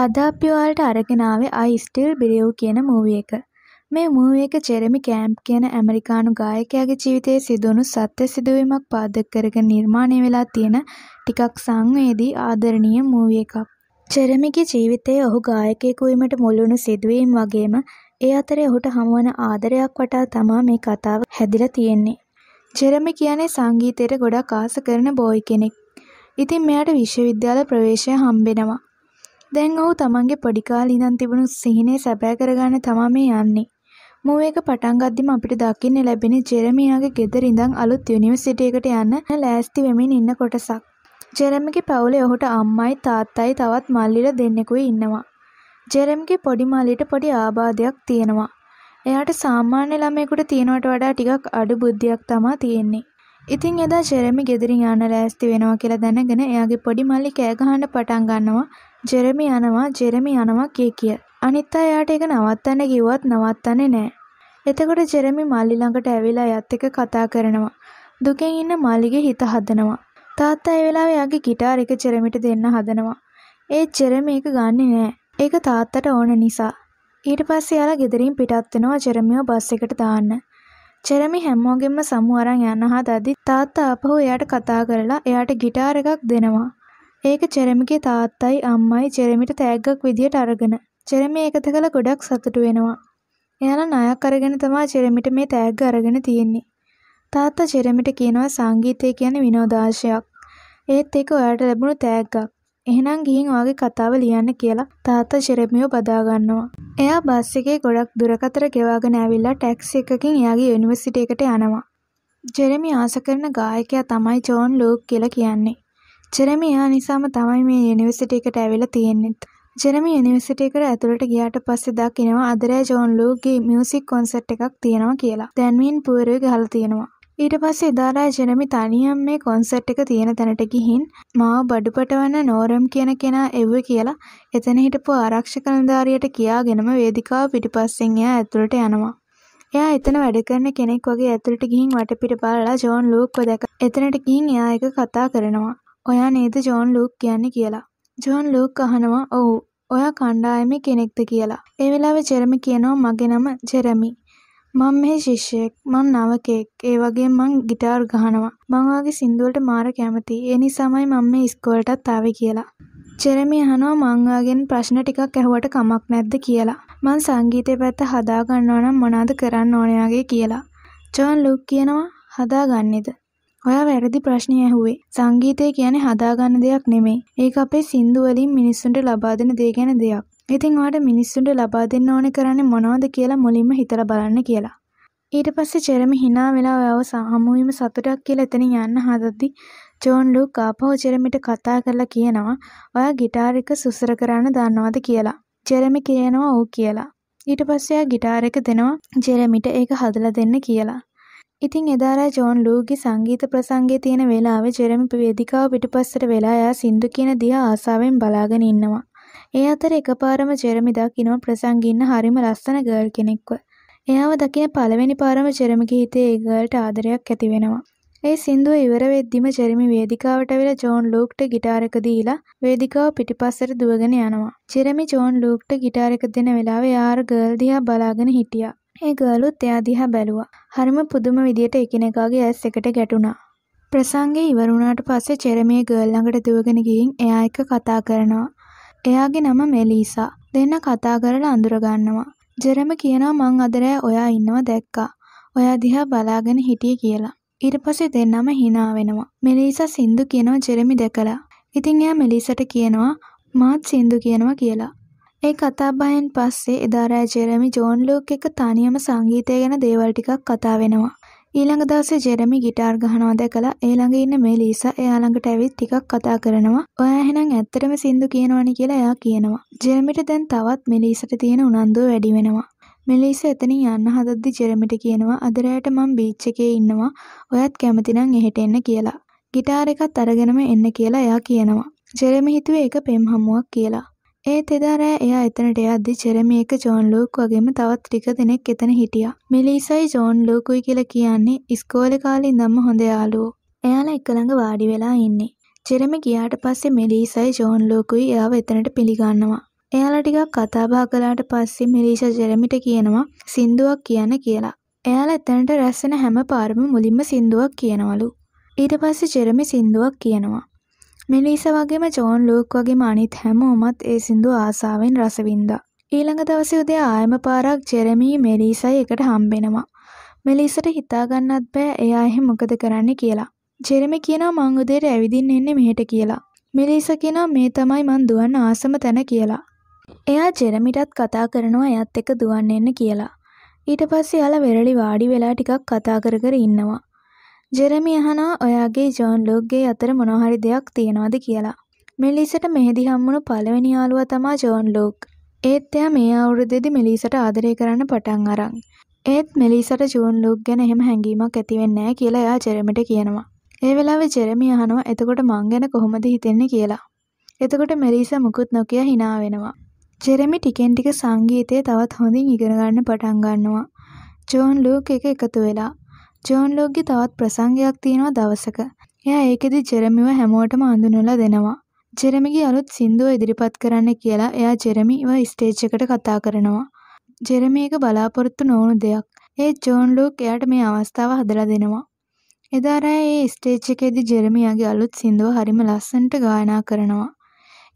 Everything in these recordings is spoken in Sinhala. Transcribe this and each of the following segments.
අද අපි ඔයාලට අරගෙන ආවේ I Still Believe කියන මූවි එක. මේ මූවි එක ජෙරමි කැම්ප් කියන ඇමරිකානු ගායකයාගේ ජීවිතයේ සිදුවුණු සත්‍ය සිදුවීමක් පාදක කරගෙන නිර්මාණය වෙලා තියෙන ටිකක් සංවේදී ආදරණීය මූවි එකක්. ජෙරමිගේ ජීවිතයේ ඔහු ගායකයෙකු වීමට මුල් වුණු සිදුවීම් වගේම ඒ අතරේ ඔහුට හමුවන ආදරයක් වටා තමා මේ කතාව හැදිලා තියෙන්නේ. ජෙරමි කියන්නේ සංගීතයට ගොඩක් ආස කරන බෝයි කෙනෙක්. ඉතින් මෙයාට විශ්වවිද්‍යාල ප්‍රවේශය හම්බෙනවා. දැන් ඔහු තමන්ගේ පොඩි කාලේ ඉඳන් තිබුණු සිහිනේ සැබෑ කරගන්න තමා මේ යන්නේ. මූ එක පටන් ගද්දිම අපිට දකින්න ලැබෙන ජෙරමියාගේ ගෙදර ඉඳන් අලුත් යුනිවර්සිටි එකට යන්න ලෑස්ති වෙමින් ඉන්න කොටසක්. ජෙරමිගේ පවුලේ ඔහුට අම්මයි තාත්තයි තවත් මල්ලිලා දෙන්නෙකුයි ඉන්නවා. ජෙරම්ගේ පොඩි මල්ලිට පොඩි ආබාධයක් තියෙනවා. එයාට සාමාන්‍ය ළමයෙකුට තියෙනවට වඩා ටිකක් අඩු බුද්ධියක් තමා තියෙන්නේ. ඉතින් එදා ජෙරමි ගෙදරින් යන්න ලෑස්ති වෙනවා කියලා දැනගෙන එයාගේ පොඩි මල්ලි කෑ ගහන්න පටන් ගන්නවා. ජෙරමි යනවා ජෙරමි යනවා කිය කිය. අනිත් අය යාට ඒක නවත්තන්න කිව්වත් නවත්තන්නේ නැහැ. එතකොට ජෙරමි මල්ලි ළඟට ඇවිල්ලා යත් එක්ක කතා කරනවා. දුකෙන් ඉන්න මල්ලිගේ හිත හදනවා. තාත්තා ඒ වෙලාවේ යාගේ গিitar එක ජෙරමිට දෙන්න හදනවා. ඒ ජෙරමි ඒක ගන්නෙ නෑ. ඒක තාත්තට ඕන නිසා. ඊට පස්සේ යාලා ගෙදරින් පිටත් වෙනවා ජෙරමිව බස් එකට දාන්න. ජෙරමි හැමෝගෙම සමු අරන් යන්න හදද්දි තාත්තා ආපහු එයාට කතා කරලා එයාට গিitar එකක් දෙනවා. ඒක ජෙරමිගේ තාත්තයි අම්මයි ජෙරමිට තෑග්ගක් විදියට අරගෙන. ජෙරමි ඒකත කළ ගොඩක් සතුටු වෙනවා. එයාලා ණයක් අරගෙන තමා ජෙරමිට මේ තෑග්ග අරගෙන තියෙන්නේ. තාත්තා ජෙරමිට කියනවා සංගීතය කියන්නේ විනෝදාංශයක්. ඒත් ඒක ඔයාට ලැබුණු තෑග්ගක්. එහෙනම් ගිහින් ඔයාගේ කතාව ලියන්න කියලා තාත්තා ජෙරමිව බදා ගන්නවා. එයා බස් එකේ ගොඩක් දුරකතර ගෙවාගෙන ඇවිල්ලා ටැක්සි එකකින් එයාගේ යුනිවර්සිටි එකට යනවා. ජෙරමි ආස කරන ගායකයා තමයි ජෝන් ලූක් කියලා කියන්නේ. ජෙරමි එයා නිසාම තමයි මේ යුනිවර්සිටි එකට ඇවිල්ලා තියෙන්නෙත්. ජෙරමි යුනිවර්සිටි එකට ඇතුළට ගියාට පස්සේ දකිනවා අදරෑ ජෝන් ලූගේ මියුසික් කොන්සර්ට් එකක් තියෙනවා කියලා. දැන්වීන් පුවරුවේ ගහලා තියෙනවා. ඊට පස්සේ එදාලා ජෙරමි තනියම මේ කොන්සර්ට් එක තියෙන තැනට ගිහින් මාව බඩුපටවන නෝරම් කියන කෙනා එව්වේ කියලා එතන හිටපු ආරක්ෂක නිලධාරියට කියාගෙනම වේදිකාව පිටිපස්සෙන් එයා ඇතුළට යනවා. එයා එතන වැඩ කරන කෙනෙක් වගේ ඇතුළට ගිහින් වටපිට බලලා ජෝන් ලූක්ව දැක එතනට ගිහින් එයා එක කතා කරනවා. ඔයා නේද ජෝන් ලූක් කියන්නේ කියලා. ජෝන් ලූක් අහනවා ඔව්. ඔයා කණ්ඩායමේ කෙනෙක්ද කියලා. ඒ වෙලාවේ ජෙරමි කියනවා මගේ නම ජෙරමි. මම මෙහි ශිෂ්‍යයෙක්. මං නවකෙක්. ඒ වගේම මං গিitar ගහනවා. මං ඔයාගේ සින්දුවලට මාර කැමතියි. ඒ නිසාමයි මම මේ ඉස්කෝලටත් ආවේ කියලා. ජෙරමි අහනවා මං ඔයාගෙන් ප්‍රශ්න ටිකක් ඇහුවට කමක් නැද්ද කියලා. මං සංගීතය පැත්ත හදා ගන්නවා නම් මොනවද කරන්න ඕනේ කියලා. ජෝන් ලූක් කියනවා හදාගන්නේද ඔයා වැරදි ප්‍රශ්නය ඇහුවේ. සංගීතය කියන්නේ හදාගන්න දෙයක් නෙමෙයි. ඒක අපේ සින්දු වලින් මිනිස්සුන්ට ලබා දෙන දේ ගැන දෙයක්. ඉතින් ඔයාට මිනිස්සුන්ට ලබා දෙන්න ඕනේ කරන්නේ මොනවද කියලා මුලින්ම හිතලා බලන්න කියලා. ඊට පස්සේ චෙරම hina වෙලා ඔයාව සාහමුවීම සතුටක් කියලා එතනින් යන්න හදද්දි ජෝන් ලුක් ආපහු ජෙරමිට කතා කරලා කියනවා ඔයා ගිටාර එක සුසර කරන්න දන්නවද කියලා. ජෙරමි කියනවා ඔව් කියලා. ඊට පස්සේ ආ ගිටාර එක දෙනවා ජෙරමිට ඒක හදලා දෙන්න කියලා. ඉතින් එදා ජෝන් ලූගේ සංගීත ප්‍රසංගේ තියෙන වෙලාවේ ජෙරමි වේදිකාව පිටුපස්සට වෙලා එයා සින්දු කියන දිහා ආසාවෙන් බලාගෙන ඉන්නවා. ඒ අතර එකපාරම ජෙරමි දකින්න ප්‍රසංගින්න හරිම ලස්සන ගර්ල් කෙනෙක්ව. එයාව දකින පළවෙනි පාරම ජෙරමිගේ හිතේ ඒ ගර්ල්ට ආදරයක් ඇති වෙනවා. ඒ සින්දුව ඉවර වෙද්දිම ජෙරමි වේදිකාවට වෙලා ජෝන් ලූක්ට গিitar එක දීලා වේදිකාව පිටිපස්සට දුවගෙන යනවා. ජෙරමි ජෝන් ලූක්ට গিitar එක දෙන වෙලාවේ යාර ගර්ල් දිහා බලාගෙන හිටියා. ඒ ගර්ලුත් එයා දිහා බැලුවා. හරිම පුදුම විදියට එකිනෙකාගේ ඇස් එකට ගැටුණා. ප්‍රසංගේ ඉවර වුණාට පස්සේ චෙරමේ ගර්ල් ළඟට දුවගෙන ගිහින් එයා එක්ක කතා කරනවා. එයාගේ නම මෙලීසා. දෙන්න කතා කරලා අඳුර ගන්නවා. ජෙරම කියනවා මං අද ඔයා ඉන්නව දැක්කා. ඔයා දිහා බලාගෙන හිටියේ කියලා. ඊට පස්සේ දෙන්නම hina වෙනවා. මෙලීසා සින්දු කියනවා ජෙරමි දැකලා. ඉතින් එයා මෙලීසට කියනවා මාත් සින්දු කියනවා කියලා. ඒ කතාබහෙන් පස්සේ එදා රෑ ජෙරමි ජෝන් ලූක් එක තනියම සංගීතය ගැන දේවල් ටිකක් කතා වෙනවා. ඊළඟ දවසේ ජෙරමි ගිටාර් ගහනවා දැකලා ඒ ළඟ ඉන්න මේ ලීසා එයා ළඟට ඇවිත් ටිකක් කතා කරනවා. ඔයා එහෙනම් ඇත්තටම සින්දු කියනවනේ කියලා එයා කියනවා. ජෙරමිට දැන් තවත් මෙලීසට තියෙන උනන්දුව වැඩි වෙනවා. මෙලෙස එතනින් යන්න හදද්දි ජෙරමිට කියනවා අද රැයට මම බීච් එකේ ඉන්නවා ඔයත් කැමති නම් එහෙට එන්න කියලා. গিitar එකත් අරගෙනම එන්න කියලා එයා කියනවා. ජෙරමි හිතුවේ ඒක පෙම් හමුවක් කියලා. ඒත් එදා රෑ එයා එතනට යද්දි ජෙරමියක ජෝන් ලූක් වගේම තවත් ටික දෙනෙක් එතන හිටියා. මෙලීසයි ජෝන් ලූකුයි කියලා කියන්නේ ඉස්කෝලේ කාලේ ඉඳන්ම හොඳ යාළුවෝ. එයාලා එක ළඟ වාඩි වෙලා ඉන්නේ. ජෙරමි ගියාට පස්සේ මෙලීසයි ජෝන් ලූකුයි එයාව එතනට පිළිගන්නවා. එයාලා ටිකක් කතා බහ කළාට පස්සේ මෙලීසා ජෙරමිට කියනවා සින්දුවක් කියන්න කියලා. එයාලා එතනට රැස්සෙන හැම පාරම මුලින්ම සින්දුවක් කියනවලු. ඊට පස්සේ ජෙරමි සින්දුවක් කියනවා. මෙනිසා වගේම ජෝන් ලූක් වගේම අනිත් හැමෝමත් ඒ සින්දු ආසාවෙන් රසවින්දා. ඊළඟ දවසේ උදේ ආයම පාරක් ජෙරමී මෙලිසයි එකට හම්බෙනවා. මෙලිසට හිතාගන්නත් බෑ එයා එහෙ මොකද කරන්න කියලා. ජෙරමි කියනවා මං උදේට ඇවිදින්න එන්නේ මෙහෙට කියලා. මෙලිස කියනවා මේ තමයි මං දුවන්න ආසම තැන කියලා. එයා ජෙරමිටත් කතා කරනවා එයත් එක්ක දුවන්න එන්න කියලා. ඊට පස්සේ යාලා වෙරළි වාඩි වෙලා ටිකක් කතා කර කර ඉන්නවා. ජෙරමි අහනවා ඔයාගේ ජෝන් ලූක්ගේ අතර මොනහරි දෙයක් තියෙනවද කියලා. මෙලිසට මෙහෙදි හම්බුණු පළවෙනි යාළුවා තමා ජෝන් ලූක්. ඒත් එයා මේ අවුරුද්දේදී මෙලිසට ආදරය කරන්න පටන් අරන්. ඒත් මෙලිසට ජෝන් ලූක් ගැන එහෙම හැඟීමක් ඇති වෙන්නේ නැහැ කියලා එයා ජෙරමිට කියනවා. ඒ වෙලාවේ ජෙරමි අහනවා එතකොට මං ගැන කොහොමද හිතෙන්නේ කියලා. එතකොට මෙලිසා මුකුත් නොකිය hina වෙනවා. ජෙරමි ටිකෙන් ටික සංගීතය තවත් හොඳින් ඉගෙන ගන්න පටන් ගන්නවා. ජෝන් ලූක් එක එකතු වෙලා ජෝන් ලොග්ගේ තවත් ප්‍රසංගයක් තියෙනවා දවසක. එයා ඒකෙදි ජෙරමිව හැමෝටම අඳුනලා දෙනවා. ජෙරමිගේ අලුත් සින්දුව ඉදිරිපත් කරන්න කියලා එයා ජෙරමිව ස්ටේජ් එකට කතා කරනවා. ජෙරමි එක බලාපොරොත්තු නොවුණු දෙයක්. ඒ ජෝන් ලූක් එයාට මේ අවස්ථාව හදලා දෙනවා. එදා රෑ ඒ ස්ටේජ් එකේදී ජෙරමියාගේ අලුත් සින්දුව හරිම ලස්සනට ගායනා කරනවා.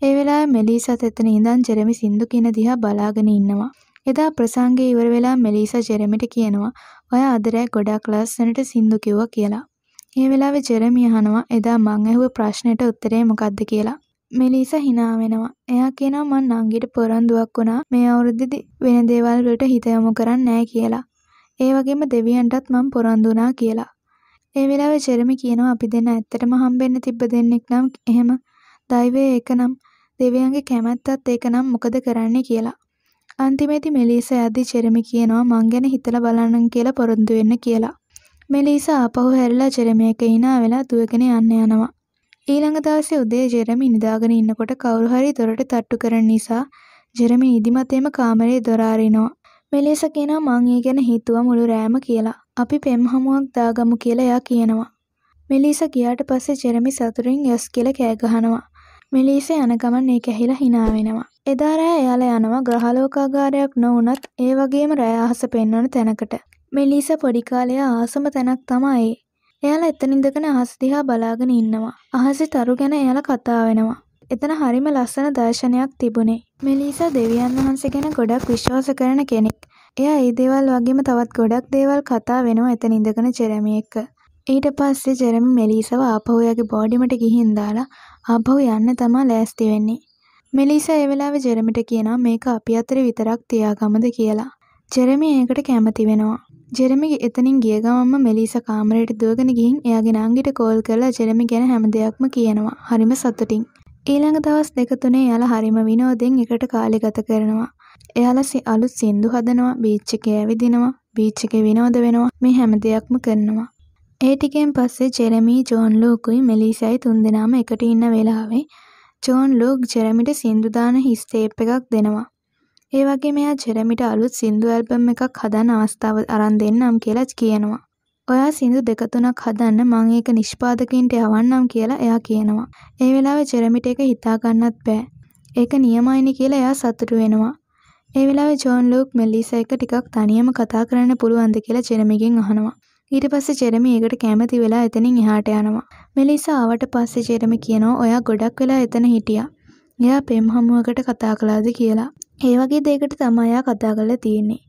ඒ වෙලාවේ මෙලිසා තෙතන ඉඳන් ජෙරමි සින්දු කියන දිහා බලාගෙන ඉන්නවා. එදා ප්‍රසංගය ඉවර වෙලා මෙලීසා ජෙරමිට කියනවා ඔයා අද රෑ ගොඩක් ලස්සනට සින්දු කිව්වා කියලා. ඒ වෙලාවේ ජෙරමි අහනවා එදා මං ඇහුව ප්‍රශ්නෙට උත්තරේ මොකද්ද කියලා. මෙලීසා hina වෙනවා. එයා කියනවා මං නංගිට පොරොන්දුවක් වුණා මේ අවුරුද්දේ වෙන දේවල් වලට හිත යොමු කරන්නේ නැහැ කියලා. ඒ වගේම දෙවියන්ටත් මං පොරොන්දු වුණා කියලා. ඒ වෙලාවේ ජෙරමි කියනවා අපි දෙන්න ඇත්තටම හම්බෙන්න තිබ්බ දෙන්නෙක් නම් එහෙම දෛවයේ එකනම් දෙවියන්ගේ කැමැත්තත් ඒකනම් මොකද කරන්නේ කියලා. අන්තිමේදී මෙලීසා යද්දි ජෙරමි කියනවා මං ගැන හිතලා බලන්න කියලා පොරොන්දු වෙන්න කියලා. මෙලීසා ආපහු හැරිලා ජෙරමි එක hina වෙලා දුවගෙන යන්න යනවා. ඊළඟ දවසේ උදේ ජෙරමි නිදාගෙන ඉන්නකොට කවුරු හරි දොරට තට්ටු කරන නිසා ජෙරමි නිදිමතේම කාමරේ දොර අරිනවා. මෙලීසා කියනවා මං ඒ ගැන හිතුවා මුළු රෑම කියලා. අපි පෙම් හමුවක් දාගමු කියලා එයා කියනවා. මෙලීසා ගියාට පස්සේ ජෙරමි සතුටින් යස් කියලා කෑ ගහනවා. මෙලීසා යන ගමන් ඒක ඇහිලා hina වෙනවා. එදා රෑ එයාලා යනවා ග්‍රහලෝකාගාරයක් නොවුනත් ඒ වගේම රෑ අහස පෙන්වන තැනකට. මෙලිස පොඩි කාලේ ආසම තැනක් තමයි. එයාලා එතන ඉඳගෙන අහස දිහා බලාගෙන ඉන්නවා. අහසේ තරු ගැන එයාලා කතා වෙනවා. එතන හරිම ලස්සන දර්ශනයක් තිබුණේ. මෙලිසා දෙවියන් වහන්සේ ගැන ගොඩක් විශ්වාස කරන කෙනෙක්. එයා ඒ දේවල් වගේම තවත් ගොඩක් දේවල් කතා වෙනවා එතන ඉඳගෙන ජෙරමි එක්ක. ඊට පස්සේ ජෙරමි මෙලිසව ආපහු එයාගේ බෝඩිමට ගිහින් දාලා ආපහු යන්න තමයි ලෑස්ති වෙන්නේ. මෙලිසා ඒ වෙලාවේ ජෙරමිට කියනවා මේක අපි අතරේ විතරක් තියාගමද කියලා. ජෙරමි ඒකට කැමති වෙනවා. ජෙරමි එතනින් ගිය ගමන්ම මෙලිසා කාමරයට දුවගෙන ගිහින් එයාගේ නංගිට කෝල් කරලා ජෙරමි ගැන හැම දෙයක්ම කියනවා. හරිම සතුටින්. ඊළඟ දවස් දෙක තුනේ එයාලා හරිම විනෝදෙන් එකට කාලය ගත කරනවා. එයාලා අලුත් සින්දු හදනවා, බීච් එකේ ඇවිදිනවා, බීච් එකේ විනෝද වෙනවා. මේ හැම දෙයක්ම කරනවා. ඒ ටිකෙන් පස්සේ ජෙරමි, ජෝන් ලූකුයි මෙලිසායි තුන්දෙනාම එකට ඉන්න වෙලාවේ ජෝන් ලූක් ජෙරමිට සින්දු දාන හිස් ටේප් එකක් දෙනවා. ඒ වගේ මෙයා ජෙරමිට අලුත් සින්දු ඇල්බම් එකක් හදන්න අවස්ථාව අරන් දෙන්නම් කියලා කියනවා. ඔයා සින්දු දෙක තුනක් හදන්න මං ඒක නිෂ්පාදකින්ට යවන්නම් කියලා එයා කියනවා. ඒ වෙලාවේ ජෙරමිට එක හිතා ගන්නත් බෑ. ඒක නියමයිනි කියලා එයා සතුටු වෙනවා. ඒ වෙලාවේ ජෝන් ලූක් මෙලිසා එක ටිකක් තනියම කතා කරන්න පුළුවන්ද කියලා ජෙරමිගෙන් අහනවා. ඊට පස්සේ ජෙරමි ඒකට කැමති වෙලා එතනින් එහාට යනවා. මෙලිසා ආවට පස්සේ ජෙරමි කියනවා ඔයා ගොඩක් වෙලා එතන හිටියා. එයා පෙම් හමුවකට කතා කළාද කියලා. ඒ වගේ දෙයකට තමයි එයා කතා කරලා තියෙන්නේ.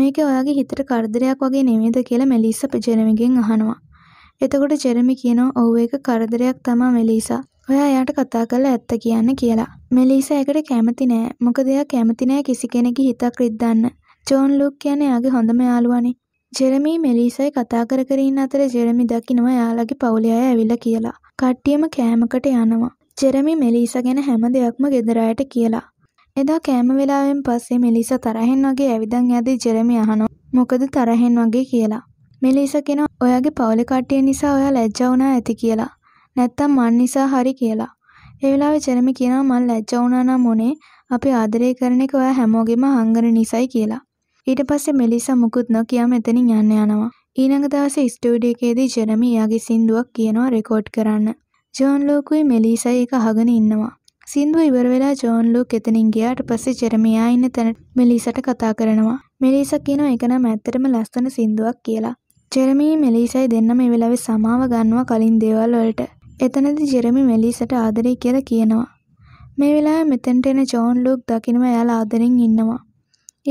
මේක ඔයාගේ හිතට කරදරයක් වගේ නෙමෙයිද කියලා මෙලිසා ජෙරමිගෙන් අහනවා. එතකොට ජෙරමි කියනවා ඔව් ඒක කරදරයක් තමයි මෙලිසා. ඔයා එයාට කතා කරලා ඇත්ත කියන්න කියලා. මෙලිසා එකට කැමති නෑ. මොකද එයා කැමති නෑ කිසි කෙනෙක්ගේ හිතක් රිද්දන්න. ජෝන් ලුක් කියන්නේ එයාගේ හොඳම යාළුවානේ. ජෙරමී මෙලිසයි කතා කර කර ඉන්න අතරේ ජෙරමි දකිනවා එයාලගේ පවුලේ අය ඇවිල්ලා කියලා. කට්ටියම කෑමකට යනවා. ජෙරමි මෙලිසා ගැන හැම දෙයක්ම ගෙදර අයට කියලා. එදා කෑම වෙලාවෙන් පස්සේ මෙලිසා තරහෙන් වගේ ඇවිදන් යද්දී ජෙරමි අහනවා මොකද තරහෙන් වගේ කියලා. මෙලිසා කෙනා ඔයාගේ පවුලේ කට්ටිය නිසා ඔයා ලැජ්ජා වුණා ඇති කියලා. නැත්තම් මන් නිසා හරි කියලා. ඒ වෙලාවේ ජෙරමි කියනවා මන් ලැජ්ජා වුණා නම් මොනේ අපි ආදරය කරන එක ඔයා හැමෝගෙම හංගන නිසයි කියලා. ඊට පස්සේ මෙලිසා මුකුත් නොකිය මෙතනින් යන්න යනවා. ඊළඟ දවසේ ස්ටුඩියෝ එකේදී ජෙරමි එයාගේ සින්දුවක් කියනවා රෙකෝඩ් කරන්න. ජෝන් ලූකුයි මෙලිසා ඒක අහගෙන ඉන්නවා. සින්දුව ඉවර වෙලා ජෝන් ලූක් එතනින් ගියාට පස්සේ ජෙරමියා ඉන්න තැනට මෙලිසට කතා කරනවා. මෙලිසා කියනවා ඒක නම් ඇත්තටම ලස්සන සින්දුවක් කියලා. ජෙරමි මෙලිසයි දෙන්නම ඒ වෙලාවේ සමාව ගන්නවා කලින් දේවල් වලට. එතනදී ජෙරමි මෙලිසට ආදරේ කියලා කියනවා. මේ වෙලාවේ මෙතෙන්ට එන ජෝන් ලූක් දකින්නම එයාලා ආදරෙන් ඉන්නවා.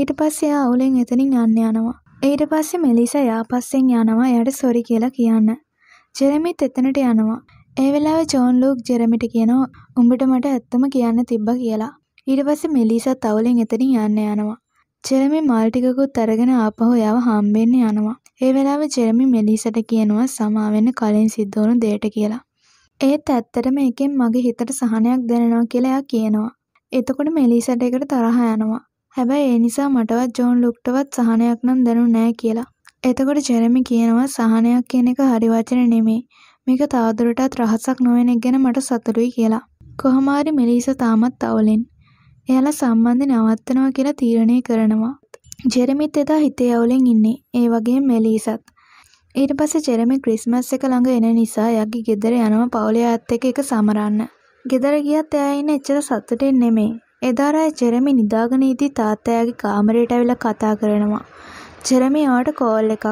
ඊට පස්සේ එයා අවුලෙන් එතනින් යන්න යනවා. ඊට පස්සේ මෙලිසා එයා පස්සෙන් යනවා එයාට සොරි කියලා කියන්න. ජෙරමිත් එතනට යනවා. ඒ වෙලාවේ ජෝන් ලූක් ජෙරමිට කියනවා උඹට මට ඇත්තම කියන්න තිබ්බා කියලා. ඊට පස්සේ මෙලිසත් අවුලෙන් එතනින් යන්න යනවා. ජෙරමි මල් ටිකකුත් අරගෙන ආපහු යව හම්බෙන්න යනවා. ඒ වෙලාවේ ජෙරමි මෙලිසට කියනවා සමා වෙන්න කලින් සිද්ධ වුණු දෙයට කියලා. ඒත් ඇත්තටම එකෙන් මගේ හිතට සහනයක් දැනෙනවා කියලා එයා කියනවා. එතකොට මෙලිසට එකට තරහ යනවා. හැබැයි ඒ නිසා මටවත් ජෝන් ලුක්ටවත් සහනයක් නම් දැනුනේ නැහැ කියලා. එතකොට ජෙරමි කියනවා සහනයක් කියන එක හරි වචන නෙමෙයි. මේක තවදුරටත් රහසක් නොවන එක ගැන මට සතුටුයි කියලා. කොහොම හරි මෙලිසා තාමත් අවලෙන්. එයාලා සම්බන්ධය නවත්තනවා කියලා තීරණය කරනවා. ජෙරමිත් එදා හිතේ අවලෙන් ඉන්නේ. ඒ වගේම මෙලිසත්. ඊට පස්සේ ජෙරමි ක්‍රිස්මස් එක ළඟ එන නිසා යකි ගෙදර යනවා පවුලේ අයත් එක්ක ඒක සමරන්න. ගෙදර ගියත් එයා ඉන්නේ එච්චර සතුටින් නෙමෙයි. එදා රෑ ජෙරමි නිදාගෙන ඉදී තාත්තයාගේ කාමරයට ඇවිල්ලා කතා කරනවා. ජෙරමි ආට කෝල් එකක්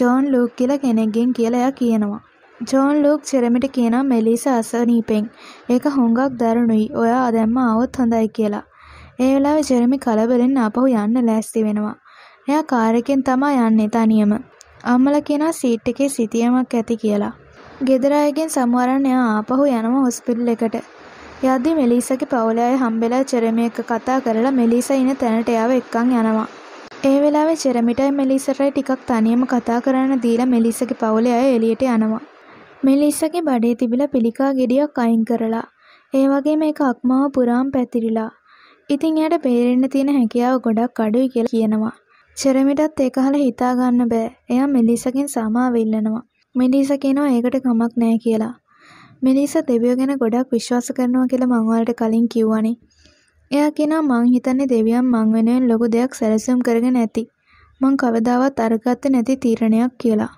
ජෝන් ලූක් කියලා කෙනෙක්ගෙන් කියලා එයා කියනවා. ජෝන් ලූක් ජෙරමිට කියනවා මෙලිසා අසනීපෙන්. ඒක හුඟක් දරුණුයි. ඔයා දැම්ම ආවොත් හොඳයි කියලා. ඒ වෙලාවේ ජෙරමි කලබලෙන් ආපහු යන්න ලෑස්ති වෙනවා. එයා කාර් එකෙන් තමයි යන්නේ තනියම. අම්මලා කියනවා සීට් එකේ සිතියමක් ඇති කියලා. ගෙදර අයගෙන් සමහරන් එයා ආපහු යනවා හොස්පිටල් එකට. යද්දි මෙලීසගේ පවුලේ අය හම්බෙලා ජෙරමි එක්ක කතා කරලා මෙලීසා ඉන්න තැනට එයාව එක්කන් යනවා. ඒ වෙලාවේ ජෙරමිටයි මෙලීසටයි ටිකක් තනියම කතා කරන්න දීලා මෙලීසගේ පවුලේ අය එළියට යනවා. මෙලීසගේ බඩේ තිබිලා පිළිකා ගෙඩියක් අයින් කරලා ඒ වගේම ඒක අක්මාව පුරාම පැතිරිලා. ඉතින් එයාට බේරෙන්න තියෙන හැකියාව ගොඩක් අඩුයි කියලා කියනවා. ජෙරමිටත් ඒක අහලා හිතා ගන්න බෑ. එයා මෙලීසගෙන් සමාව ඉල්ලනවා. මෙලීසා කියනවා ඒකට කමක් නෑ කියලා. මේ නිසා දෙවියෝ ගැන ගොඩක් විශ්වාස කරනවා කියලා මම ඔයාලට කලින් කිව්වනේ. එයා කියනවා මං හිතන්නේ දෙවියන් මං වෙනුවෙන් ලොකු දෙයක් සැලසුම් කරගෙන ඇති. මං කවදාවත් අරගත්තේ නැති තීරණයක් කියලා.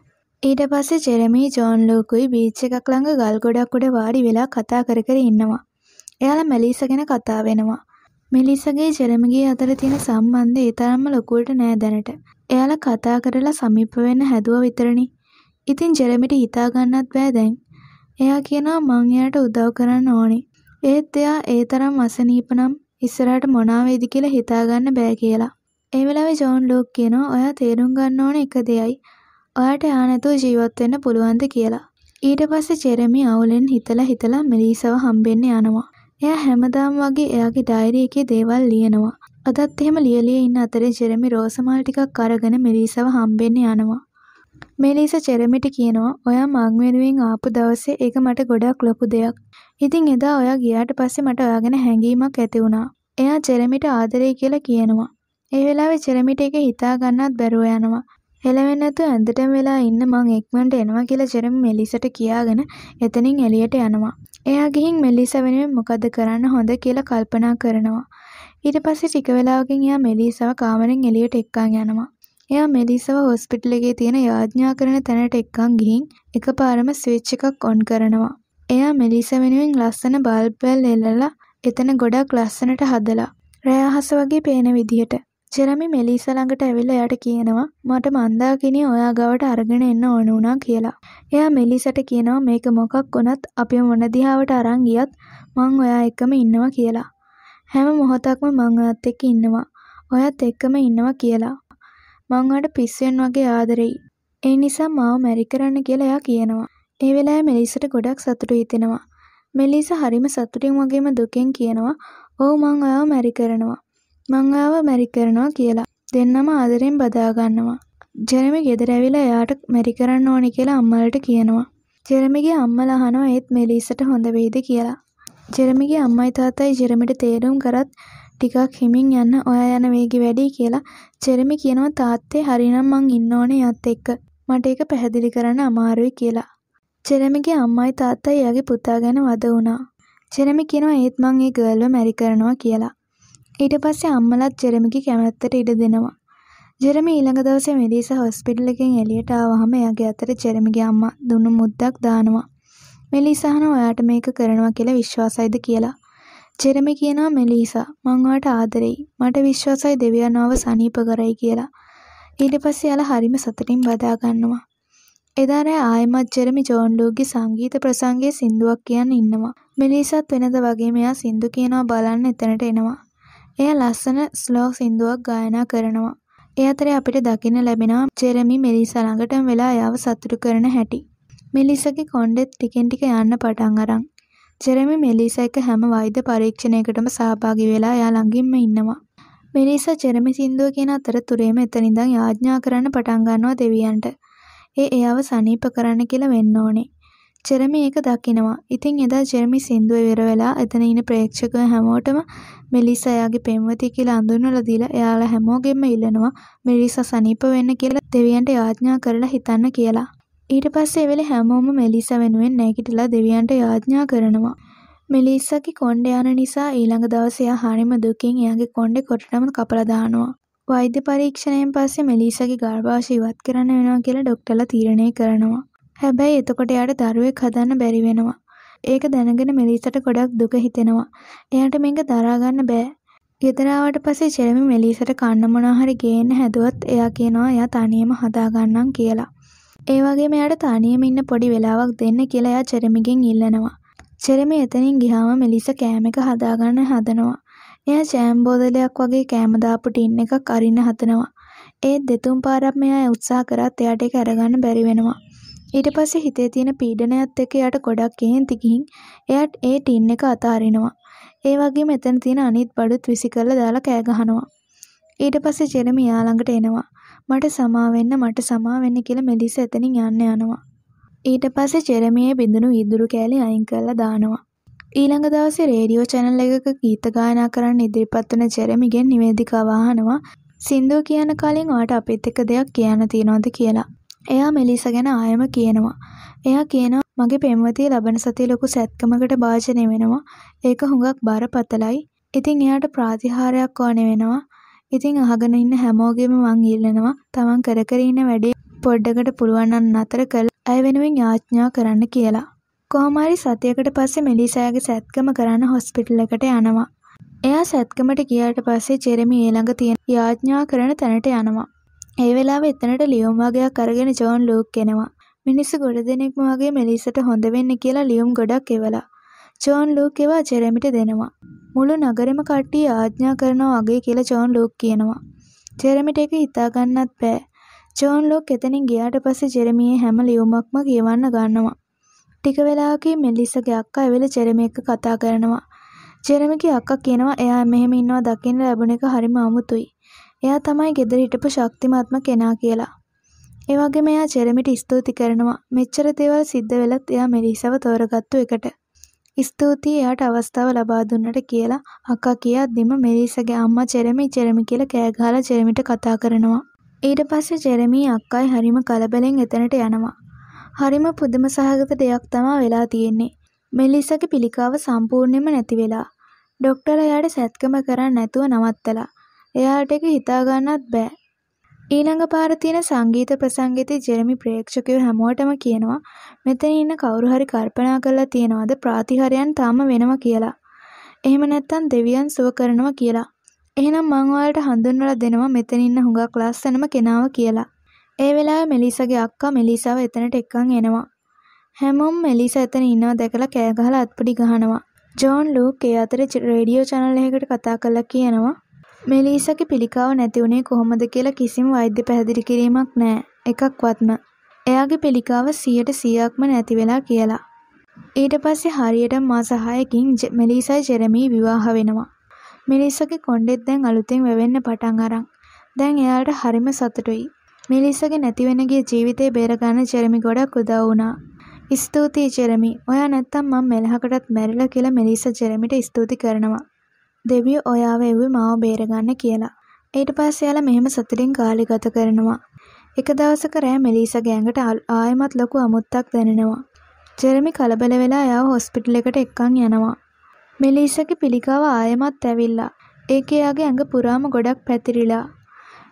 ඊට පස්සේ ජෙරමී ජෝන් ලූකුයි බීච් එකක් ළඟ ගල් ගොඩක් උඩ වාඩි වෙලා කතා කර කර ඉන්නවා. එයාලා මෙලිසා ගැන කතා වෙනවා. මෙලිසගේ ජෙරමගේ අතර තියෙන සම්බන්ධය ඒ තරම්ම ලොකුවට නෑ දැනට. එයාලා කතා කරලා සමීප වෙන්න හැදුව විතරනේ. ඉතින් ජෙරමිට හිතා ගන්නත් බෑ දැන්. එයා කියනවා මං එයාට උදව් කරන්න ඕනේ. ඒත් එයා ඒ තරම් අසනීප නම් ඉස්සරහට මොනවා වෙයිද කියලා හිතාගන්න බෑ කියලා. ඒ වෙලාවේ ජෝන් ලූක් කියනවා ඔයා තේරුම් ගන්න ඕනේ එක දෙයයි. ඔයාට එයා නැතුව ජීවත් වෙන්න පුළුවන්ද කියලා. ඊට පස්සේ ජෙරමි අවුලෙන් හිතලා හිතලා මෙලීසව හම්බෙන්න යනවා. එයා හැමදාම වගේ එයාගේ ඩයරි එකේ දේවල් ලියනවා. අදත් එහෙම ලියලිය ඉන්න අතරේ ජෙරමි රෝසමල් ටිකක් අරගෙන මෙලීසව හම්බෙන්න යනවා. මේ ලීස චෙරමිට කියනවා ඔයා මාං වෙනුවෙන් ආපු දවසේ ඒක මට ගොඩක් ලොකු දෙයක්. ඉතින් එදා ඔයා ගියාට පස්සේ මට ඔයා ගැන හැඟීමක් ඇති වුණා. එයා චෙරමිට ආදරේ කියලා කියනවා. ඒ වෙලාවේ චෙරමිට ඒක හිතා ගන්නත් බැරුව යනවා. හෙලවෙන්නේ නැතුව ඇඳටම වෙලා ඉන්න මං ඉක්මනට එනවා කියලා චෙරම් මෙලිසට කියාගෙන එතනින් එළියට යනවා. එයා ගිහින් මෙලිස වෙනුවෙන් මොකද කරන්න හොඳ කියලා කල්පනා කරනවා. ඊට පස්සේ ටික වෙලාවකින් එයා මෙලිසව කාමරෙන් එළියට එක්කන් යනවා. එයා මෙලිසව හොස්පිටල් එකේ තියෙන යාච්ඤා කරන තැනට එක්කන් ගිහින් එකපාරම ස්විච් එකක් ඔන් කරනවා. එයා මෙලිස වෙනුවෙන් ලස්සන බල්බ් බැල් එල්ලලා එතන ගොඩක් ලස්සනට හදලා රෑ අහස වගේ පේන විදිහට ජෙරමි මෙලිස ළඟට ඇවිල්ලා එයාට කියනවා මට මන්දාකිණි ඔයා ගාවට අරගෙන එන්න ඕන වුණා කියලා. එයා මෙලිසට කියනවා මේක මොකක් වුණත් අපි මොන දිහාවට අරන් ගියත් මං ඔයා එක්කම ඉන්නවා කියලා. හැම මොහොතක්ම මං ඔයත් එක්ක ඉන්නවා. ඔයත් එක්කම ඉන්නවා කියලා. මං අට පිස්සුවෙන් වගේ ආදරෙයි. ඒ නිසා මාව මැරි කරන්න කියලා එයා කියනවා. ඒ වෙලාවේ මෙලිසට ගොඩක් සතුටු හිතෙනවා. මෙලිස හරිම සතුටින් වගේම දුකෙන් කියනවා, "ඔව් මං ඔයාව මැරි කරනවා. මං ඔයාව මැරි කරනවා" කියලා. දෙන්නම ආදරෙන් බදා ගන්නවා. ජෙරමි ගෙදර ඇවිල්ලා එයාට මැරි කරන්න ඕනේ කියලා අම්මලට කියනවා. ජෙරමිගේ අම්මලා අහනවා ඒත් මෙලිසට හොඳ වෙයිද කියලා. ජෙරමිගේ අම්මයි තාත්තයි ජෙරමිට තේරුම් කරත් ටිකක් හිමින් යන්න ඔයා යන වේගෙ වැඩි කියලා චෙරමි කියනවා තාත්තේ හරිනම් මං ඉන්න ඕනේ යත් එක්ක. මට ඒක පැහැදිලි කරන්න අමාරුයි කියලා. චෙරමිගේ අම්මයි තාත්තයි එයාගේ පුතා ගැන වද වුණා. චෙරමි කියනවා ඒත් මං ඒ ගර්ල්ව මැරි කරනවා කියලා. ඊට පස්සේ අම්මලත් ජෙරමිගේ කැමැත්තට ඉඩ දෙනවා. ජෙරමි ඊළඟ දවසේ මෙඩිසා හොස්පිටල් එකෙන් එළියට ආවහම එයාගේ අතට ජෙරමිගේ අම්මා දුන්නු මුද්දක් දානවා. මෙලිසාහන ඔයාට මේක කරනවා කියලා විශ්වාසයිද කියලා. ජෙරමි කියනවා මෙලීසා මං ඔයාට ආදරෙයි. මට විශ්වාසයි දෙවියන් ඔබ සනීප කරයි කියලා. ඊට පස්සේ යාලා හරිම සතුටින් බදා ගන්නවා. එදා රෑ ආයෙමත් ජෙරමි ජෝන් ලූගේ සංගීත ප්‍රසංගයේ සින්දුවක් කියන්න ඉන්නවා. මෙලීසාත් වෙනද වගේ මෙයා සින්දු කියනවා බලන්න එතනට එනවා. එයා ලස්සන ස්ලෝ සින්දුවක් ගායනා කරනවා. ඒ අතරේ අපිට දකින්න ලැබෙනවා ජෙරමි මෙලීසා ළඟටම වෙලා එයාව සතුටු කරන හැටි. මෙලීසාගේ කොණ්ඩෙත් ටිකෙන් ටික යන්න පටන් අරන් ජෙරමි මෙලීසා එක හැම වෛද්‍ය පරීක්ෂණයකටම සහභාගි වෙලා එයා ළඟින්ම ඉන්නවා. මෙලීසා ජෙරමි සින්දුව කියන අතරතුරේම එතනින්දන් යාඥා කරන්න පටන් ගන්නවා දෙවියන්ට. ඒ එයාව සනීප කරන්න කියලා වෙන්න ඕනේ. ජෙරමි ඒක දකිනවා. ඉතින් එදා ජෙරමි සින්දුවේ විර වෙලා එතන ඉන්න ප්‍රේක්ෂක හැමෝටම මෙලිසා එයාගේ පෙම්වති කියලා අඳුන්වලා දීලා එයාලා හැමෝගෙම ඉල්ලනවා මෙලිසා සනීප වෙන්න කියලා දෙවියන්ට යාඥා කරලා හිතන්න කියලා. ඊට පස්සේ ඒ වෙලේ හැමෝම මෙලිසා වෙනුවෙන් නැගිටලා දෙවියන්ට යාඥා කරනවා. මෙලිසාගේ කොණ්ඩේ යන නිසා ඊළඟ දවසේ එයා හරිම දුකින් එයාගේ කොණ්ඩේ කොටටම කපලා දානවා. වෛද්‍ය පරීක්ෂණයෙන් පස්සේ මෙලිසාගේ ගර්භාෂය ඉවත් කරන්න වෙනවා කියලා ඩොක්ටර්ලා තීරණය කරනවා. හැබැයි එතකොට එයාට දරුවෙක් හදන්න බැරි වෙනවා. ඒක දැනගෙන මෙලිසට ගොඩක් දුක හිතෙනවා. එයාට මේක දරා ගන්න බෑ. ගෙදරාවට පස්සේ ජෙරමි මෙලිසට කන්න මොනවා හරි ගේන්න හැදුවත් එයා කියනවා එයා තනියම හදාගන්නම් කියලා. ඒ වගේ මෙයාට තනියම ඉන්න පොඩි වෙලාවක් දෙන්න කියලා එයා චෙරමිගෙන් ඉල්ලනවා. චෙරමි එතනින් ගිහාම මෙලිස කෑම එක හදාගන්න හදනවා. එයා ජෑම් බෝතලයක් වගේ කෑම දාපු ටින් එකක් අරින්න හදනවා. ඒ දෙතුන් පාරක් මෙයා උත්සාහ කරත් එයාට ඒක අරගන්න බැරි වෙනවා. ඊට පස්සේ හිතේ තියෙන පීඩනයත් එක්ක එයාට ගොඩක් කේන්ති ගිහින් එයාට ඒ ටින් එක අතාරිනවා. ඒ වගේම එතන තියෙන අනිත් බඩුත් විසි කරලා දාලා කෑ ගහනවා. ඊට පස්සේ ජෙරමි එයා ළඟට එනවා. මට සමා වෙන්න මට සමා වෙන්න කියලා මෙලිස එතනින් යන්න යනවා. ඊට පස්සේ ජෙරමියේ බිඳුණු ඉඳුරු කෑලි අයින් කරලා දානවා. ඊළඟ දවසේ රේඩියෝ channel එකක ගීත ගායනා කරන්න ඉදිරිපත් වන ජෙරමිගෙන් නිවේදිකාව අහනවා සින්දුව කියන කලින් ඔයාට අපිත් එක්ක දෙයක් කියන්න තියනවද කියලා. එයා මෙලිස ගැන ආයෙම කියනවා. එයා කියනවා මගේ පෙම්වතිය ලබන සතිය ලොකු සැත්කමකට භාජනය වෙනවා. ඒක හුඟක් බරපතලයි. ඉතින් එයාට ප්‍රාතිහාරයක් ඕනේ වෙනවා. ඉතින් අහගෙන ඉන්න හැමෝගෙම මං ඉල්ලනවා තමන් කර කර ඉන්න වැඩේ පොඩ්ඩකට පුළුවන් නම් නතර කරලා ඇය වෙනුවෙන් යාඥා කරන්න කියලා. කොහොම හරි සතියකට පස්සේ මෙලිසාගේ සැත්කම කරන්න හොස්පිටල් එකට යනවා. එයා සැත්කමට ගියාට පස්සේ ජෙරමි ඊළඟ තියෙන යාඥා කරන තැනට යනවා. ඒ වෙලාවේ එතනට ලියුම් වගේක් අරගෙන ජෝන් ලූක් එනවා. මිනිස්සු ගොඩ දෙනෙක්ම වගේ මෙලිසට හොඳ වෙන්න කියලා ලියුම් ගොඩක් එවලා. ජෝන් ලූක් ඒවා ජෙරමිට දෙනවා. මුළු නගරෙම කට්ටිය ආඥා කරනවා වගේ කියලා ජෝන් ලූක් කියනවා. ජෙරමිට ඒක හිතාගන්නත් බෑ. ජෝන් ලූක් එතනින් ගියාට පස්සේ ජෙරමියේ හැම ලියුමක්ම කියවන්න ගන්නවා. ටික වෙලාවකින් මෙලිසගේ අක්කා එවෙල ජෙරමි එක්ක කතා කරනවා. ජෙරමිගේ අක්කා කියනවා එයා මෙහෙම ඉන්නවා දකින්න ලැබුණ එක හරිම අමුතුයි. එයා තමයි ගෙදර හිටපු ශක්තිමත්ම කෙනා කියලා. ඒ වගේම එයා ජෙරමිට ස්තුති කරනවා. මෙච්චර දේවල් සිද්ධ වෙලත් එයා මෙලිසව තෝරගත්තු එකට. ස්තුතියි එයාට අවස්ථාව ලබා දුන්නට කියලා අක්කා කියද්දිම මෙලිසගේ අම්මා චෙරමි චෙරමි කියලා කෑ ගහලා චෙරමිට කතා කරනවා. ඊට පස්සේ චෙරමි අක්කයි හරිම කලබලෙන් එතනට යනවා. හරිම පුදුම සහගත දෙයක් තමා වෙලා තියෙන්නේ. මෙලිසගේ පිළිකාව සම්පූර්ණයෙන්ම නැති වෙලා. ડોක්ටර් එයාට සැත්කම කරන්න නැතුව නවත්තලා. එයාට ඒක හිතා ගන්නත් බෑ. ඊළඟ පාර තියෙන සංගීත ප්‍රසංගෙති ජෙරමි ප්‍රේක්ෂකයෝ හැමෝටම කියනවා මෙතන ඉන්න කවුරු හරි කල්පනා කරලා තියනවාද ප්‍රාතිහාරයන් තාම වෙනවා කියලා. එහෙම නැත්නම් දෙවියන් සුව කරනවා කියලා. එහෙනම් මං ඔයාලට හඳුන්වලා දෙනවා මෙතන ඉන්න හුඟක් ලස්සනම කෙනාව කියලා. ඒ වෙලාවේ මෙලිසාගේ අක්කා මෙලිසාව එතනට එක්කන් එනවා. හැමෝම මෙලිසා එතන ඉන්නව දැකලා කෑ ගහලා අත්පඩි ගහනවා. ජෝන් ලූක් ඒ අතර රේඩියෝ චැනල් එකකට කතා කරලා කියනවා මෙලීසගේ පිළිකාව නැති වුණේ කොහොමද කියලා කිසිම වෛද්‍ය පැහැදිලි කිරීමක් නැහැ. එකක්වත්ම. එයාගේ පිළිකාව 100%ක්ම නැති වෙලා කියලා. ඊට පස්සේ හරියට මාස 6කින් මෙලීසා ජෙරමී විවාහ වෙනවා. මෙලීසගේ කොණ්ඩෙත් දැන් අලුතෙන් වෙවෙන්න පටන් අරන්. දැන් එයාට හරිම සතුටුයි. මෙලීසගේ නැති වෙන ගිය ජීවිතේ බේරගන්න ජෙරමි ගොඩක් උදව් වුණා. ස්තුතියි ජෙරමි. ඔයා නැත්තම් මම මෙලහකටත් මැරිලා කියලා මෙලීසා ජෙරමිට ස්තුති කරනවා. දෙවියෝ ඔයාව එව්වේ මාව බේරගන්න කියලා. ඊට පස්සේ යාලා මෙහෙම සතුටින් කාලය ගත කරනවා. එක දවසක රෑ මෙලීසා ගෑඟට ආයෙමත් ලොකු අමුත්තක් දැනෙනවා. ජෙරමි කලබල වෙලා යාව හොස්පිටල් එකට එක්කන් යනවා. මෙලීසාගේ පිළිකාව ආයෙමත් ඇවිල්ලා. ඒකේ යාගේ ඇඟ පුරාම ගොඩක් පැතිරිලා.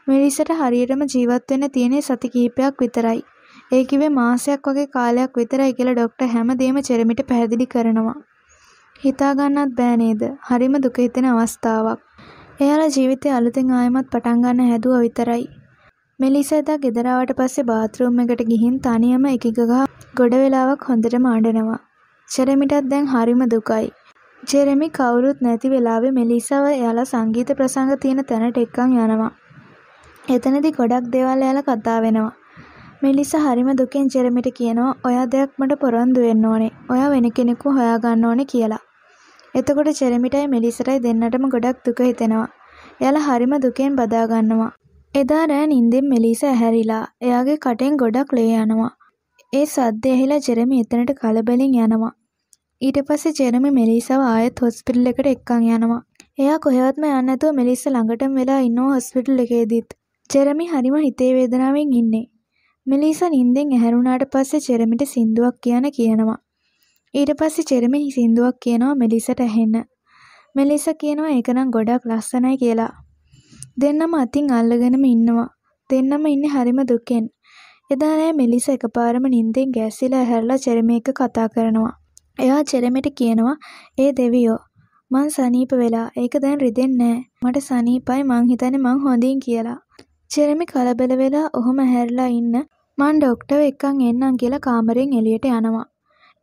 මෙලීසට හරියටම ජීවත් වෙන්න තියෙන්නේ සති කිහිපයක් විතරයි. ඒ කිව්වේ මාසයක් වගේ කාලයක් විතරයි කියලා ડોක්ටර් හැමදේම ජෙරමිට පැහැදිලි කරනවා. හිතාගන්නත් බෑ නේද? හරිම දුක හිතෙන අවස්ථාවක්. එයාලා ජීවිතේ අලුතෙන් ආයෙමත් පටන් ගන්න හැදුවා විතරයි. මෙලිසා එදා ගෙදර ආවට පස්සේ බාත් รู ම් එකට ගිහින් තනියම එකක ගහ ගොඩ වෙලාවක් හොඳටම ආඬනවා. ජෙරමිටත් දැන් හරිම දුකයි. ජෙරමි කවුරුත් නැති වෙලාවේ මෙලිසාව එයාලා සංගීත ප්‍රසංග තියෙන තැනට එක්කන් යනවා. එතනදී ගොඩක් දේවල් එයාලා කතා වෙනවා. මෙලිසා හරිම දුකෙන් ජෙරමිට කියනවා ඔයා දෙයක් මට පොරොන්දු වෙන්න ඕනේ. ඔයා වෙන කෙනෙකු හොයාගන්න ඕනේ කියලා. එතකොට චෙරමිටයි මෙලිසටයි දෙන්නටම ගොඩක් දුක හිතෙනවා. එයාලා හරිම දුකෙන් බදා ගන්නවා. එදා රෑ නිින්දෙන් මෙලිස ඇහැරිලා එයාගේ කටෙන් ගොඩක් ලේ යනවා. ඒ සද්ද ඇහිලා ජෙරමි එතනට කලබලෙන් යනවා. ඊට පස්සේ ජෙරමි මෙලිසව ආයෙත් හොස්පිටල් එකට එක්කන් යනවා. එයා කොහෙවත්ම යන්නේ නැතුව මෙලිස ළඟටම වෙලා ඉන්නෝ හොස්පිටල් එකේදීත්. ජෙරමි හරිම හිතේ වේදනාවෙන් ඉන්නේ. මෙලිස නිින්දෙන් ඇහැරුණාට පස්සේ ජෙරමිට සින්දුවක් කියන කියනවා. ඊට පස්සේ චෙරමි සින්දුවක් කියනවා මෙලිසට ඇහෙන්න. මෙලිස කියනවා ඒකනම් ගොඩක් ලස්සනයි කියලා. දෙන්නම අතින් අල්ලගෙනම ඉන්නවා. දෙන්නම ඉන්නේ හරිම දුකෙන්. එදා නෑ මෙලිස එකපාරම නිින්දෙන් ගෑසිලා ඇහැරලා චෙරමි එක කතා කරනවා. එයා චෙරමිට කියනවා ඒ දෙවියෝ මං සනීප වෙලා ඒක දැන් රිදෙන්නේ නෑ. මට සනීපයි මං හිතන්නේ මං හොඳින් කියලා. චෙරමි කලබල වෙලා ඔහොම ඇහැරලා ඉන්න මං ඩොක්ටර් එක්කන් එන්නම් කියලා කාමරෙන් එළියට යනවා.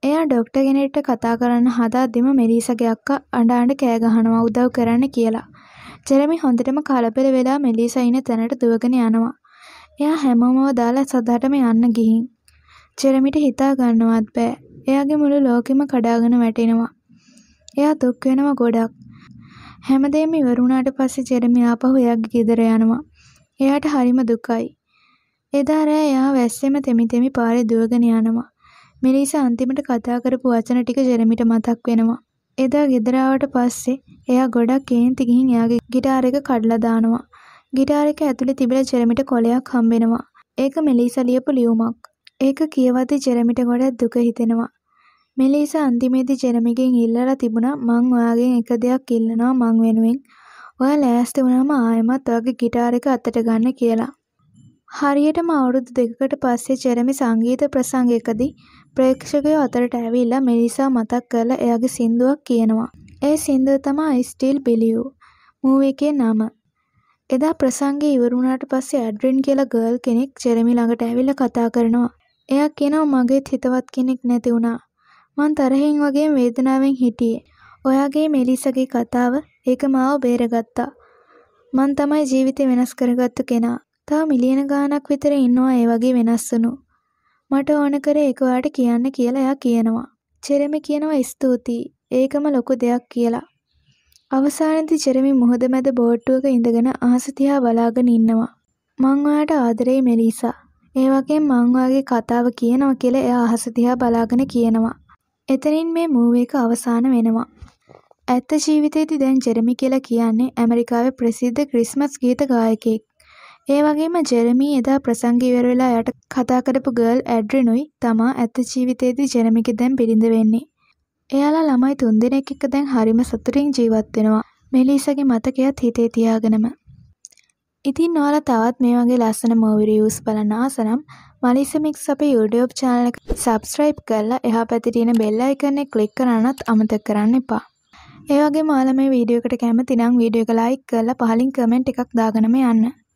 එයා ඩොක්ට කෙනෙක්ට කතා කරන්න හදාද්දිම මෙලීසගයක්ක අඩ අඩ කෑගහනවා උදව් කරන්න කියලා. ජෙරමි හොඳටම කලපෙළ වෙලා මෙලීසා ඉන තැනට දුවගෙන යනවා. එයා හැමෝමව දාලා සදහටම යන්න ගිහින්. ජෙරමිට හිතා ගන්නවත් බෑ. එයාගේ මුළු ලෝකෙම කඩාගෙන වැටෙනවා. එයා දුක් වෙනවා ගොඩක්. හැමදේම ඉවර වුණාට පස්සේ ජෙරමි ආපහු එයාගේ ගෙදර යනවා. එයාට හරිම දුකයි. එදා රෑ එයා වැස්සෙම තෙමි තෙමි පාරේ දුවගෙන යනවා. මෙලෙස අන්තිමට කතා කරපු වචන ටික ජෙරමිට මතක් වෙනවා. එදා ගෙදර ආවට පස්සේ එයා ගොඩක් කේන්ති ගිහින් එයාගේ গিitar එක කඩලා දානවා. গিitar එක ඇතුලේ තිබිලා ජෙරමිට කොලයක් හම්බෙනවා. ඒක මෙලිසා ලියපු ලියුමක්. ඒක කියවද්දී ජෙරමිට ගොඩක් දුක හිතෙනවා. මෙලිසා අන්තිමේදී ජෙරමිගෙන් ඉල්ලලා තිබුණා මං ඔයාගෙන් එක දෙයක් ඉල්ලනවා මං වෙනුවෙන්. ඔයා ලෑස්ති වුණාම ආයෙමත් ඔයාගේ গিitar එක අතට ගන්න කියලා. හරියටම අවුරුදු දෙකකට පස්සේ ජෙරමි සංගීත ප්‍රසංගයකදී ප්‍රේක්ෂකයෝ අතරට ඇවිල්ලා මෙලිසා මතක් කරලා එයාගේ සින්දුවක් කියනවා. ඒ සින්දුව තමා I Still Believe මූවී එකේ නම. එදා ප්‍රසංගය ඉවර වුණාට පස්සේ ඇඩ්‍රින් කියලා ගර්ල් කෙනෙක් ජෙරමි ළඟට ඇවිල්ලා කතා කරනවා. එයා කියනවා මගේ හිතවත් කෙනෙක් නැති වුණා. මං තරහින් වගේ වේදනාවෙන් හිටියේ. ඔයාගේ මෙලිසගේ කතාව ඒක මාව බේරගත්තා. මං තමයි ජීවිතේ වෙනස් කරගත්තු කෙනා. තා මිලියන ගාණක් විතර ඉන්නවා ඒ වගේ වෙනස් වුණු. මට ඕන කරේ ඒක ඔයාට කියන්න කියලා එයා කියනවා. ජෙරමි කියනවා ස්තුතියි. ඒකම ලොකු දෙයක් කියලා. අවසානයේදී ජෙරමි මුහුද මැද බෝට්ටුවක ඉඳගෙන අහස දිහා බලාගෙන ඉන්නවා. මං ඔයාට ආදරේ මෙලිසා. ඒ වගේම මං ඔයාගේ කතාව කියනවා කියලා එයා අහස දිහා බලාගෙන කියනවා. එතනින් මේ මූවී එක අවසාන වෙනවා. ඇත්ත ජීවිතයේදී දැන් ජෙරමි කියලා කියන්නේ ඇමරිකාවේ ප්‍රසිද්ධ ක්‍රිස්මස් ගීත ගායකයෙක්. ඒ වගේම ජෙරමී එදා ප්‍රසංග ඉවර වෙලා එයාට කතා කරපු ගර්ල් ඇඩ්රිනුයි තමා ඇත්ත ජීවිතේදී ජෙරමිගේ දැන් බිරිඳ වෙන්නේ. එයාලා ළමයි තුන්දෙනෙක් එක්ක දැන් හරිම සතුටින් ජීවත් වෙනවා. මෙලිසගේ මතකයත් හිතේ තියාගෙනම. ඉතින් ඔයාලා තවත් මේ වගේ ලස්සන මූවි රිව්ස් බලන්න ආසනම් මලිස මික්ස් අපේ YouTube channel එක subscribe කරලා එහා පැත්තේ තියෙන bell icon එක click කරන්නත් අමතක කරන්න එපා. ඒ වගේම ඔයාලා මේ වීඩියෝ එකට කැමති නම් වීඩියෝ එක like කරලා පහලින් comment එකක් දාගෙනම යන්න.